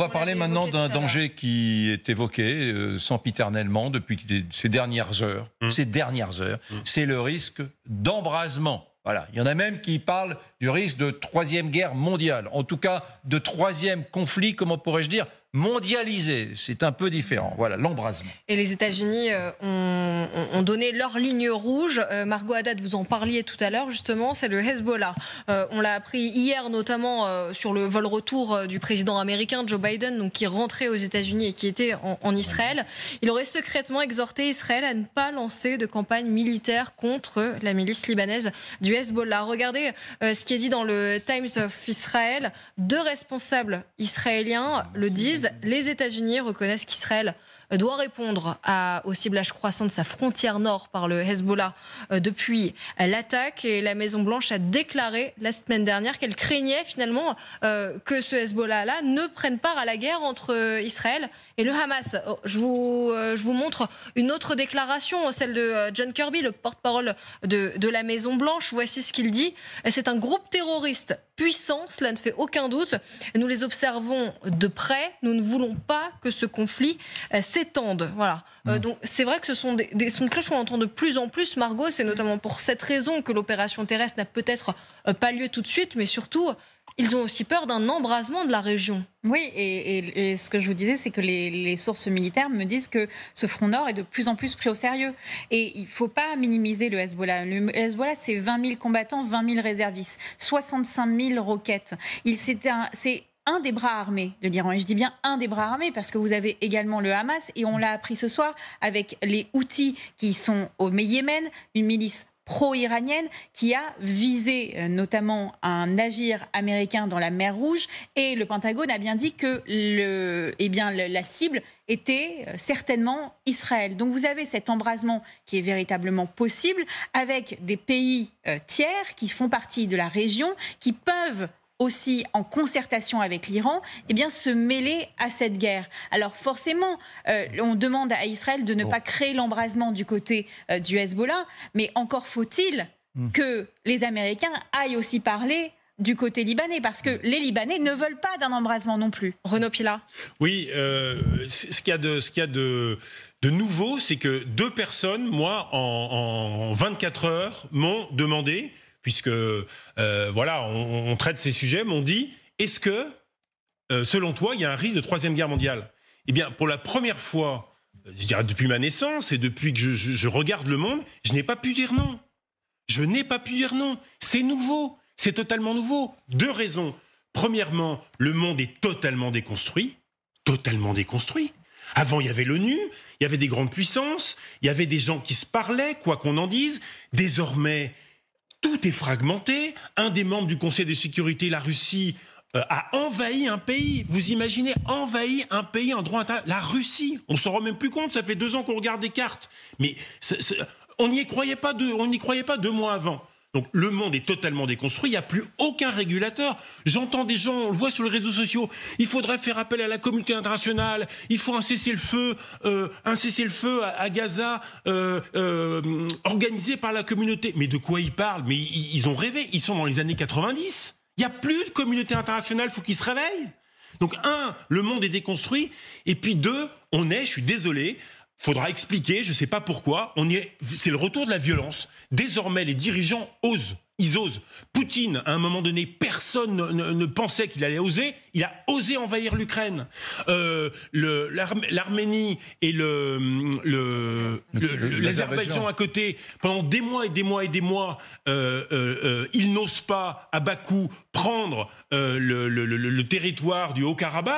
On va parler maintenant d'un danger qui est évoqué euh, sempiternellement depuis ces dernières heures. Mmh. Ces dernières heures, mmh. c'est le risque d'embrasement. Voilà. Il y en a même qui parlent du risque de troisième guerre mondiale, en tout cas de troisième conflit, comment pourrais-je dire, mondialisé. C'est un peu différent. Voilà, l'embrasement. Et les États-Unis euh, ont, donné leur ligne rouge. Euh, Margot Haddad, vous en parliez tout à l'heure, justement, c'est le Hezbollah. Euh, on l'a appris hier, notamment sur le vol retour du président américain Joe Biden, donc, qui rentrait aux États-Unis et qui était en, en, Israël. Il aurait secrètement exhorté Israël à ne pas lancer de campagne militaire contre la milice libanaise du Hezbollah. Regardez ce qui est dit dans le Times of Israel. Deux responsables israéliens le disent. Les États-Unis reconnaissent qu'Israël euh, doit répondre au ciblage croissant de sa frontière nord par le Hezbollah euh, depuis l'attaque. Et la Maison-Blanche a déclaré la semaine dernière qu'elle craignait finalement euh, que ce Hezbollah-là ne prenne part à la guerre entre Israël et le Hamas, oh, euh, je vous, montre une autre déclaration, celle de euh, John Kirby, le porte-parole de, la Maison-Blanche. Voici ce qu'il dit. C'est un groupe terroriste puissant, cela ne fait aucun doute. Nous les observons de près. Nous ne voulons pas que ce conflit euh, s'étende. Voilà. Mmh. donc c'est vrai que ce sont des, des sons de cloche qu'on entend de plus en plus, Margot. C'est notamment pour cette raison que l'opération terrestre n'a peut-être pas lieu tout de suite, mais surtout ils ont aussi peur d'un embrasement de la région. Oui, et, ce que je vous disais, c'est que les, sources militaires me disent que ce front nord est de plus en plus pris au sérieux. Et il ne faut pas minimiser le Hezbollah. Le Hezbollah, c'est 20 000 combattants, 20 000 réservistes, 65 000 roquettes. C'est un des bras armés de l'Iran. Et je dis bien un des bras armés parce que vous avez également le Hamas et on l'a appris ce soir avec les outils qui sont au Yémen, une milice pro-iranienne qui a visé euh, notamment un navire américain dans la mer Rouge. Et le Pentagone a bien dit que le, eh bien, la cible était euh, certainement Israël. Donc vous avez cet embrasement qui est véritablement possible avec des pays euh, tiers qui font partie de la région, qui peuvent aussi en concertation avec l'Iran, eh bien se mêler à cette guerre. Alors forcément, euh, on demande à Israël de ne pas créer l'embrasement du côté euh, du Hezbollah, mais encore faut-il hmm. que les Américains aillent aussi parler du côté libanais, parce que les Libanais ne veulent pas d'un embrasement non plus. Renaud Pila. Oui, euh, ce qu'il y a de, nouveau, c'est que deux personnes, moi, en, en 24 heures, m'ont demandé puisque euh, voilà, on, traite ces sujets, mais on dit est-ce que, euh, selon toi, il y a un risque de troisième guerre mondiale Eh bien, pour la première fois, euh, je dirais depuis ma naissance et depuis que je regarde le monde, je n'ai pas pu dire non. Je n'ai pas pu dire non. C'est nouveau, c'est totalement nouveau. Deux raisons. Premièrement, le monde est totalement déconstruit, totalement déconstruit. Avant, il y avait l'ONU, il y avait des grandes puissances, il y avait des gens qui se parlaient, quoi qu'on en dise. Désormais, tout est fragmenté. Un des membres du Conseil de sécurité, la Russie, euh, a envahi un pays. Vous imaginez envahi un pays en droit intérieur La Russie, on ne s'en rend même plus compte. Ça fait deux ans qu'on regarde des cartes, mais on n'y croyait pas on n'y croyait pas deux mois avant. Donc le monde est totalement déconstruit, il n'y a plus aucun régulateur. J'entends des gens, on le voit sur les réseaux sociaux, il faudrait faire appel à la communauté internationale, il faut un cessez-le-feu, euh, un cessez-le-feu à, Gaza euh, euh, organisé par la communauté. Mais de quoi ils parlent Mais ils, ont rêvé, ils sont dans les années 90. Il n'y a plus de communauté internationale, il faut qu'ils se réveillent. Donc un, le monde est déconstruit, et puis deux, on est, je suis désolé, faudra expliquer, je ne sais pas pourquoi. On est, c'est le retour de la violence. Désormais, les dirigeants osent ils osent. Poutine, à un moment donné, personne ne, pensait qu'il allait oser. Il a osé envahir l'Ukraine. Euh, L'Arménie et l'Azerbaïdjan le, à côté, pendant des mois et des mois et des mois, euh, euh, ils n'osent pas, à bas coût, prendre le, territoire du Haut-Karabakh.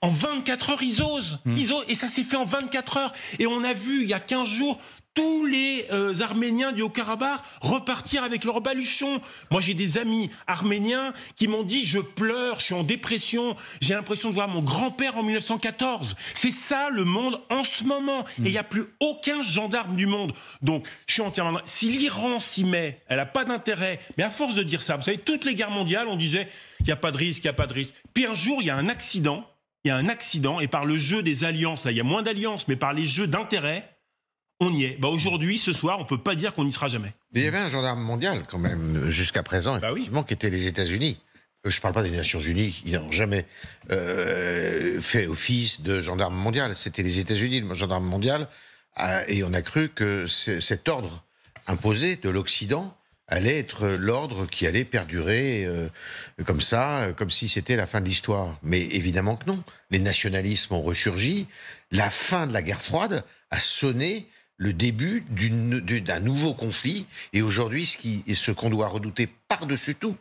En 24 heures, ils hmm. Ils osent et ça s'est fait en 24 heures. Et on a vu, il y a 15 jours, tous les euh, Arméniens du Haut-Karabakh repartir avec leur baluchon. Moi, j'ai des amis arméniens qui m'ont dit je pleure, je suis en dépression, j'ai l'impression de voir mon grand-père en 1914. C'est ça le monde en ce moment. Et il n'y a plus aucun gendarme du monde. Donc, je suis entièrement. Si l'Iran s'y met, elle n'a pas d'intérêt. Mais à force de dire ça, vous savez, toutes les guerres mondiales, on disait il n'y a pas de risque, il n'y a pas de risque. Puis un jour, il y a un accident. Il y a un accident, et par le jeu des alliances, là, il y a moins d'alliances, mais par les jeux d'intérêt, on y est. Bah aujourd'hui, ce soir, on peut pas dire qu'on n'y sera jamais. il y avait un gendarme mondial quand même jusqu'à présent, bah effectivement, qui était les États-Unis. Euh, je ne parle pas des Nations Unies, ils n'ont jamais euh, fait office de gendarme mondial. C'était les États-Unis, le gendarme mondial, et on a cru que cet ordre imposé de l'Occident allait être l'ordre qui allait perdurer euh, comme ça, comme si c'était la fin de l'histoire. Mais évidemment que non. Les nationalismes ont ressurgi. La fin de la guerre froide a sonné le début d'un nouveau conflit. Et aujourd'hui, ce qu'on ce qu'on doit redouter par-dessus tout,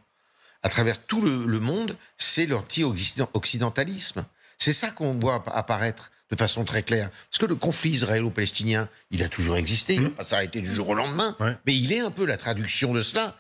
à travers tout le, monde, c'est l'anti-occidentalisme. C'est ça qu'on voit apparaître de façon très claire. Parce que le conflit israélo-palestinien, il a toujours existé, il ne va mmh. pas s'arrêter du jour au lendemain, mais il est un peu la traduction de cela.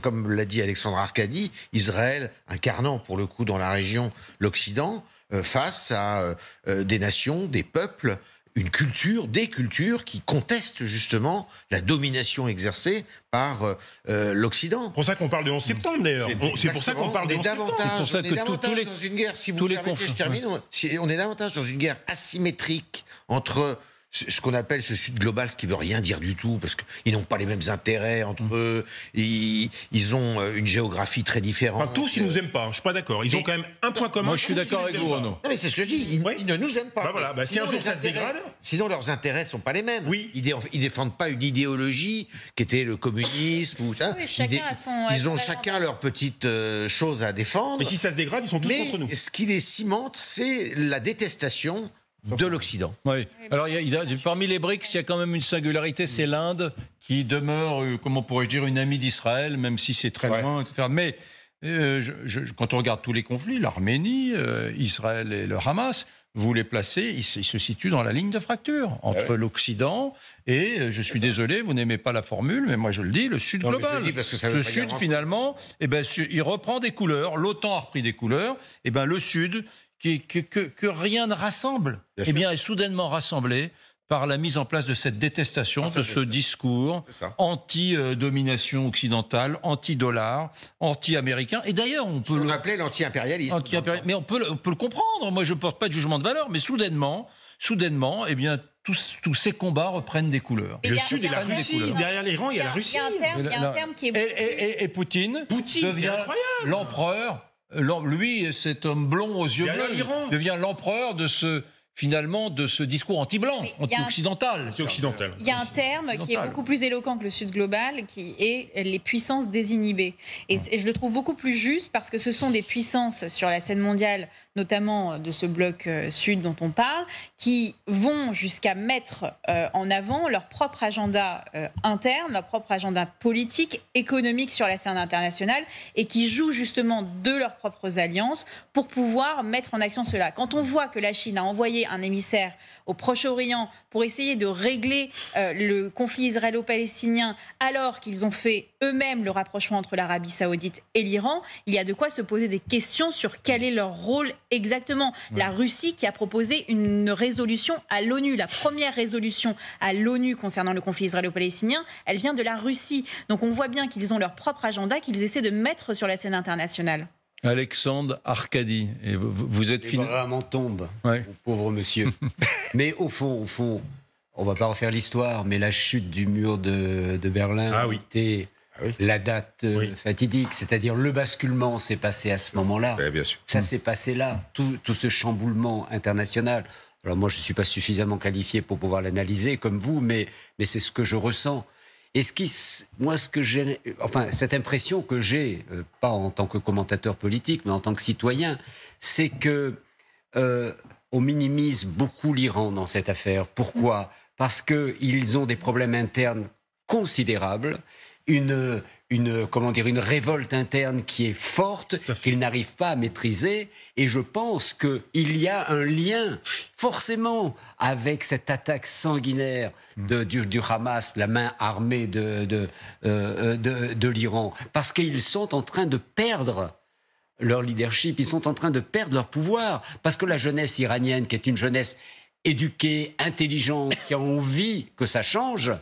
comme l'a dit Alexandre Arcadi, Israël incarnant pour le coup dans la région l'Occident euh, face à euh, euh, des nations, des peuples une culture, des cultures qui contestent justement la domination exercée par euh, euh, l'Occident. C'est pour ça qu'on parle de 11 septembre d'ailleurs. C'est pour ça qu'on parle de 11 C'est pour ça que tous les dans une guerre, si vous tous je termine, on est davantage dans une guerre asymétrique entre ce qu'on appelle ce Sud global, ce qui veut rien dire du tout, parce qu'ils n'ont pas les mêmes intérêts entre mm. eux, ils, ont euh, une géographie très différente. tous, ils nous aiment pas, hein, je suis pas d'accord. Ils ont quand même un point commun. Moi, je suis d'accord avec vous, Renaud. Non, mais c'est ce que je dis, ils, ne nous aiment pas. Bah voilà, bah, sinon, si un jour ça se dégrade. Sinon, leurs intérêts sont pas les mêmes. Oui. Ils, ne défendent pas une idéologie qui était le communisme ou ça. Oui, chacun a son, ils, ont chacun leur petite euh, chose à défendre. Mais si ça se dégrade, ils sont tous contre nous. Ce qui les cimente, c'est la détestation de l'Occident. Alors, parmi les BRICS, il y a quand même une singularité, c'est l'Inde qui demeure, euh, comment pourrais-je dire, une amie d'Israël, même si c'est très loin, etc. Mais euh, quand on regarde tous les conflits, l'Arménie, euh, Israël et le Hamas, vous les placez, ils, se situent dans la ligne de fracture entre ah l'Occident et, je suis désolé, vous n'aimez pas la formule, mais moi je le dis, le Sud global. le Sud, finalement, eh ben, il reprend des couleurs, l'OTAN a repris des couleurs, et eh ben, le Sud, que, que, rien ne rassemble, eh bien, est soudainement rassemblé par la mise en place de cette détestation, de ce discours anti-domination occidentale, anti-dollar, anti-américain. Et d'ailleurs, on peut... le... rappeler, l'anti-impérialisme. mais on peut, le comprendre. Moi, je ne porte pas de jugement de valeur, mais soudainement, soudainement, eh bien, tous, tous, ces combats reprennent des couleurs. Le Sud et la Russie. Derrière l'Iran, il y a la Russie. Il y a un terme, qui est... Et, Poutine, Poutine devient l'empereur euh, lui, cet homme blond aux yeux bleus, devient l'empereur de ce finalement de ce discours anti-blanc, anti-occidental. occidental. Il y a un terme qui est beaucoup plus éloquent que le Sud global, qui est les puissances désinhibées. Et, je le trouve beaucoup plus juste parce que ce sont des puissances sur la scène mondiale, notamment euh, de ce bloc euh, sud dont on parle, qui vont jusqu'à mettre euh, en avant leur propre agenda interne, leur propre agenda politique, économique sur la scène internationale, et qui jouent justement de leurs propres alliances pour pouvoir mettre en action cela. Quand on voit que la Chine a envoyé un émissaire au Proche-Orient pour essayer de régler euh, le conflit israélo-palestinien alors qu'ils ont fait eux-mêmes le rapprochement entre l'Arabie saoudite et l'Iran, il y a de quoi se poser des questions sur quel est leur rôle exactement. La Russie qui a proposé une résolution à l'ONU, la première résolution à l'ONU concernant le conflit israélo-palestinien, elle vient de la Russie. Donc on voit bien qu'ils ont leur propre agenda qu'ils essaient de mettre sur la scène internationale. Alexandre Arcadie. Et vous, vous êtes fini. vraiment tombe, pauvre monsieur. mais au fond, au fond, on va pas refaire l'histoire, mais la chute du mur de, Berlin a ah été ah la date euh, fatidique, c'est-à-dire le basculement s'est passé à ce moment-là. Eh, Ça s'est passé là, tout, ce chamboulement international. Alors moi, je ne suis pas suffisamment qualifié pour pouvoir l'analyser comme vous, mais c'est ce que je ressens. Et ce moi, ce que j'ai, enfin, cette impression que j'ai, euh, pas en tant que commentateur politique, mais en tant que citoyen, c'est que euh, on minimise beaucoup l'Iran dans cette affaire. Pourquoi Parce qu'ils ont des problèmes internes considérables, une, une, comment dire, une révolte interne qui est forte, qu'il n'arrivent pas à maîtriser. Et je pense qu'il y a un lien, forcément, avec cette attaque sanguinaire de, du, Hamas, la main armée euh, euh, de, de l'Iran. Parce qu'ils sont en train de perdre leur leadership, ils sont en train de perdre leur pouvoir. Parce que la jeunesse iranienne, qui est une jeunesse éduquée, intelligente, qui a envie que ça change,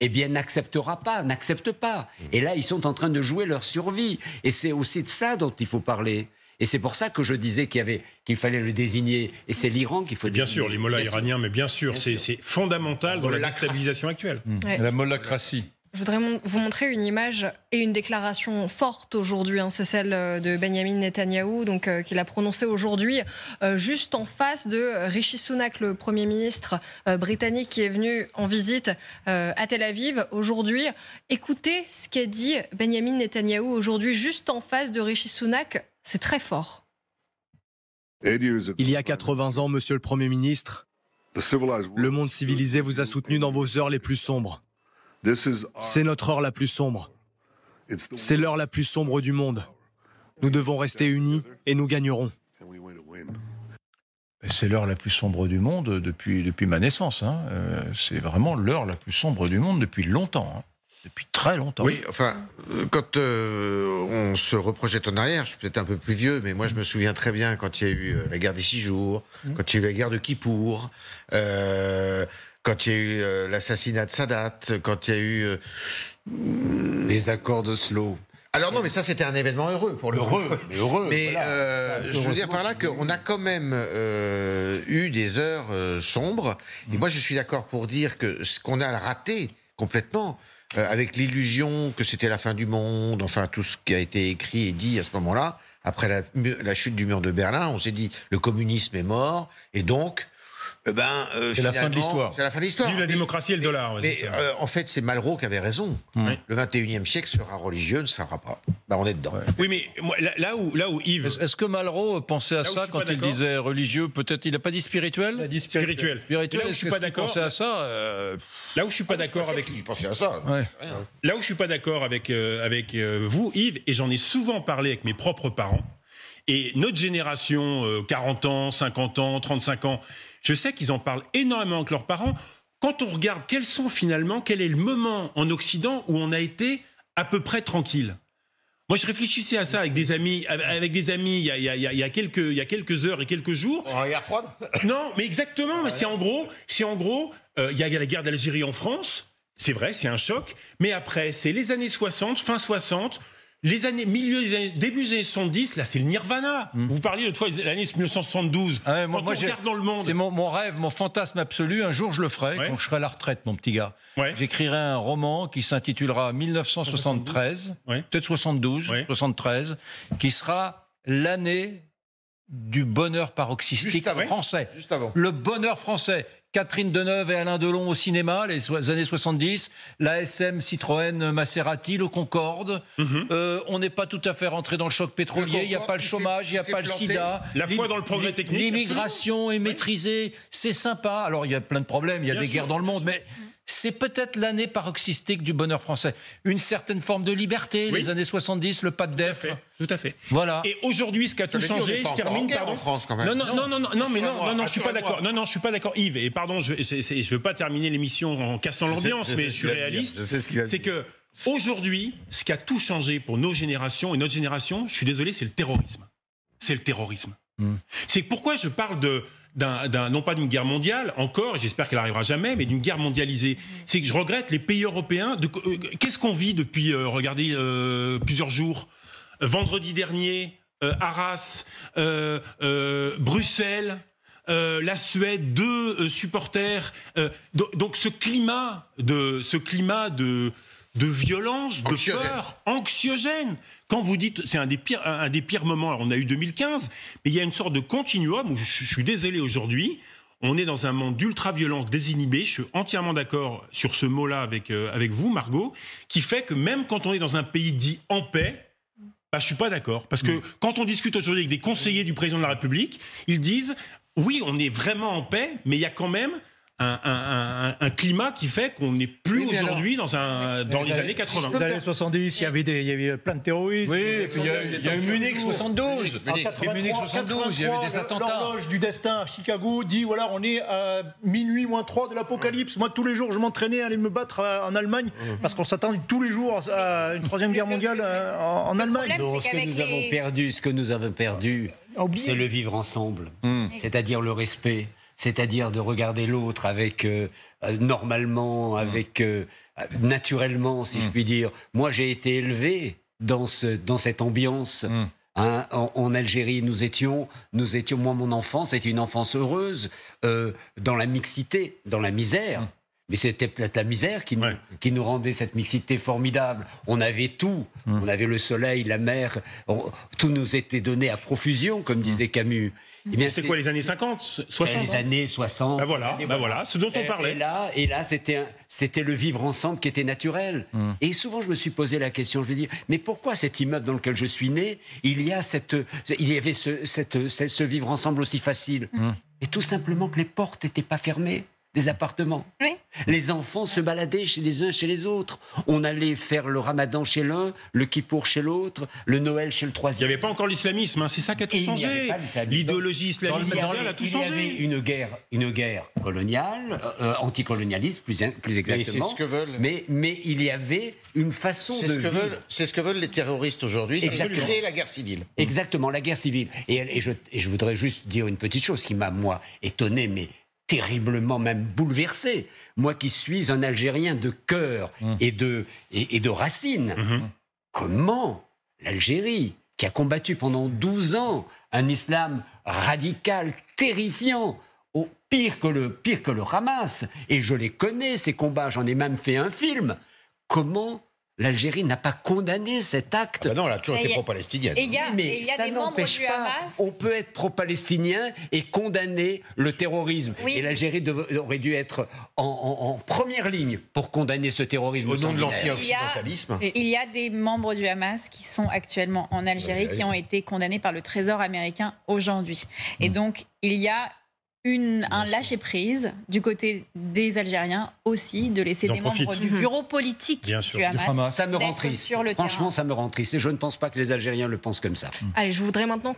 eh bien, n'acceptera pas, n'accepte pas. Mm. Et là, ils sont en train de jouer leur survie. Et c'est aussi de ça dont il faut parler. Et c'est pour ça que je disais qu'il fallait le désigner. Et c'est l'Iran qu'il faut bien désigner. Sûr, bien sûr, les mollahs iraniens, mais bien sûr, c'est fondamental dans la déstabilisation actuelle. Mm. La mollacratie. Je voudrais vous montrer une image et une déclaration forte aujourd'hui. Hein. C'est celle euh, de Benjamin Netanyahou, donc euh, qu'il a prononcée aujourd'hui, euh, juste en face de Rishi Sunak, le Premier ministre britannique qui est venu en visite à Tel Aviv aujourd'hui. Écoutez ce qu'a dit Benjamin Netanyahou aujourd'hui, juste en face de Rishi Sunak. C'est très fort. Il y a 80 ans, Monsieur le Premier ministre, le monde civilisé vous a soutenu dans vos heures les plus sombres. C'est notre heure la plus sombre. C'est l'heure la plus sombre du monde. Nous devons rester unis et nous gagnerons. C'est l'heure la plus sombre du monde depuis, depuis ma naissance. Hein. Euh, c'est vraiment l'heure la plus sombre du monde depuis longtemps. Hein. Depuis très longtemps. Oui, enfin, euh, quand euh, on se reprojette en arrière, je suis peut-être un peu plus vieux, mais moi je me souviens très bien quand il y a eu la guerre des six jours, mmh. quand il y a eu la guerre de Kippour quand il y a eu euh, l'assassinat de Sadat, quand il y a eu... Euh, Les accords d'Oslo. Alors non, mais ça c'était un événement heureux pour le heureux, mais heureux. Mais euh, je veux dire par là qu'on a quand même eu des heures sombres. Et moi, je suis d'accord pour dire que ce qu'on a raté complètement. avec l'illusion que c'était la fin du monde, enfin tout ce qui a été écrit et dit à ce moment-là, après la, la chute du mur de Berlin, on s'est dit le communisme est mort, et donc eh ben, euh, c'est la fin de l'histoire. C'est la fin de l'histoire. la démocratie et le dollar. en fait, c'est Malraux qui avait raison. Mm. Le 21e siècle sera religieux, ne sera pas. Ben, on est dedans. Oui, mais là, où, là où Yves. Est-ce que Malraux pensait à ça quand il disait religieux Peut-être il n'a pas dit spirituel Il a dit spirituel. spirituel. Euh, là où je suis pas ah, d'accord. à ça Là où je suis pas d'accord avec. Il pensait à ça. Là où je suis pas d'accord avec, avec euh, vous, Yves, et j'en ai souvent parlé avec mes propres parents, et notre génération, 40 ans, 50 ans, 35 ans, je sais qu'ils en parlent énormément avec leurs parents. Quand on regarde quels sont finalement, quel est le moment en Occident où on a été à peu près tranquille moi, je réfléchissais à ça avec des amis, avec des amis, il y a, quelques, il y quelques heures et quelques jours. En oh, guerre froide Non, mais exactement. Mais ah c'est en gros, c'est en gros, euh, il y a la guerre d'Algérie en France. C'est vrai, c'est un choc. Mais après, c'est les années 60, fin 60, les années, milieu, des années, début des années 70, là, c'est le nirvana. Mm. Vous parliez l'autre fois 1972. Ah quand on regarde dans le monde. C'est mon, rêve, mon fantasme absolu. Un jour, je le ferai, quand je serai à la retraite, mon petit gars. J'écrirai un roman qui s'intitulera 1973, peut-être 72, 73, qui sera l'année du bonheur paroxystique français. Juste avant. Le bonheur français. Catherine Deneuve et Alain Delon au cinéma, les années 70, La SM Citroën Maserati, le Concorde. Mhm. Euh, on n'est pas tout à fait rentré dans le choc pétrolier, il n'y a pas le chômage, il n'y a pas le sida. La foi dans le progrès technique. L'immigration est maîtrisée, c'est sympa. Alors il y a plein de problèmes, il y a des guerres dans le monde, mais c'est peut-être l'année paroxystique du bonheur français. Une certaine forme de liberté, les années 70, le pas de def. Tout à fait. Voilà. Et aujourd'hui, ce qui a tout changé, je termine par en France quand même. Non non non non non mais non non je suis pas d'accord. Non non je suis pas d'accord Yves et pardon je je veux pas terminer l'émission en cassant l'ambiance mais je suis réaliste. C'est que aujourd'hui, ce qui a tout changé pour nos générations et notre génération, je suis désolé, c'est le terrorisme. C'est le terrorisme. Hmm. C'est pourquoi je parle de non pas d'une guerre mondiale, encore, j'espère qu'elle arrivera jamais, mais d'une guerre mondialisée. C'est que je regrette les pays européens. Euh, qu'est-ce qu'on vit depuis, euh, regardez, euh, plusieurs jours Vendredi dernier, Arras, Bruxelles. la Suède, deux supporters. donc ce climat de ce climat de de violence, de peur, anxiogène. Quand vous dites, c'est un des pires, un, des pires moments. Alors, on a eu 2015, mais il y a une sorte de continuum où je, suis désolé aujourd'hui. On est dans un monde d'ultra-violence désinhibée, je suis entièrement d'accord sur ce mot-là avec, euh, avec vous, Margot, qui fait que même quand on est dans un pays dit en paix, bah, je suis pas d'accord. Parce que quand on discute aujourd'hui avec des conseillers du président de la République, ils disent, oui, on est vraiment en paix, mais il y a quand même un, climat qui fait qu'on n'est plus aujourd'hui dans, un, dans les, années 80. dans les années 70, il y, avait des, il y avait plein de terroristes. Oui, et puis il y a, eu Munich 72. Munich 72, il y avait des attentats. du destin à Chicago dit voilà, on est à minuit moins 3 de l'apocalypse. Moi, tous les jours, je m'entraînais à aller me battre euh, en Allemagne parce qu'on s'attendait tous les jours à une troisième guerre mondiale euh, en, Allemagne. ce que nous avons perdu, ce que nous avons perdu, ah, c'est le vivre ensemble, hmm. c'est-à-dire le respect, c'est-à-dire de regarder l'autre avec euh, euh, normalement, mm. avec euh, naturellement, si je mm. puis dire. Moi, j'ai été élevé dans, dans cette ambiance. Mm. Hein, en, Algérie, nous étions, nous étions, moi, mon enfance était une enfance heureuse, dans la mixité, dans la misère. Mais c'était peut-être la misère qui, nous, rendait cette mixité formidable. On avait tout. On avait le soleil, la mer. tout nous était donné à profusion, comme disait Camus. Mm-hmm. Eh c'est quoi les années 50 60 Les années 60. Ah, bah voilà, années, voilà, ce dont on parlait. Et là, et là c'était le vivre ensemble qui était naturel. Mm. Et souvent, je me suis posé la question, je me dis, mais pourquoi cet immeuble dans lequel je suis né, il y, a cette, il y avait ce, cette, ce, vivre ensemble aussi facile mm. Et tout simplement que les portes n'étaient pas fermées des appartements. Les enfants se baladaient chez les uns, chez les autres. On allait faire le ramadan chez l'un, le kippour chez l'autre, le Noël chez le troisième. Il n'y avait pas encore l'islamisme, hein. c'est ça qui a tout changé. L'idéologie islamiste, a tout changé. Il y avait une guerre, une guerre coloniale, euh, euh, anticolonialiste plus, exactement. Mais, Mais, il y avait une façon de. Ce c'est ce que veulent les terroristes aujourd'hui, c'est créer la guerre civile. Exactement, la guerre civile. Et, je, et, je, voudrais juste dire une petite chose qui m'a, moi, étonné, mais terriblement même bouleversé. Moi qui suis un Algérien de cœur mmh. et de, et, de racines, mmh. comment l'Algérie, qui a combattu pendant 12 ans un islam radical, terrifiant, au pire que le, pire que le et je les connais, ces combats, j'en ai même fait un film, comment L'Algérie n'a pas condamné cet acte. Ah bah non, elle a toujours été pro-palestinienne. Mais ça n'empêche pas. On peut être pro-palestinien et condamner le terrorisme. Et l'Algérie aurait dû être en, première ligne pour condamner ce terrorisme. Au nom de l'anti-occidentalisme. Il, y a des membres du Hamas qui sont actuellement en Algérie, qui ont été condamnés par le Trésor américain aujourd'hui. Et hmm. donc, il y a un lâcher-prise du côté des Algériens aussi, de laisser des membres du mmh bureau politique Ça me rend triste. Franchement, ça me rend triste. Et je ne pense pas que les Algériens le pensent comme ça. Allez, je voudrais maintenant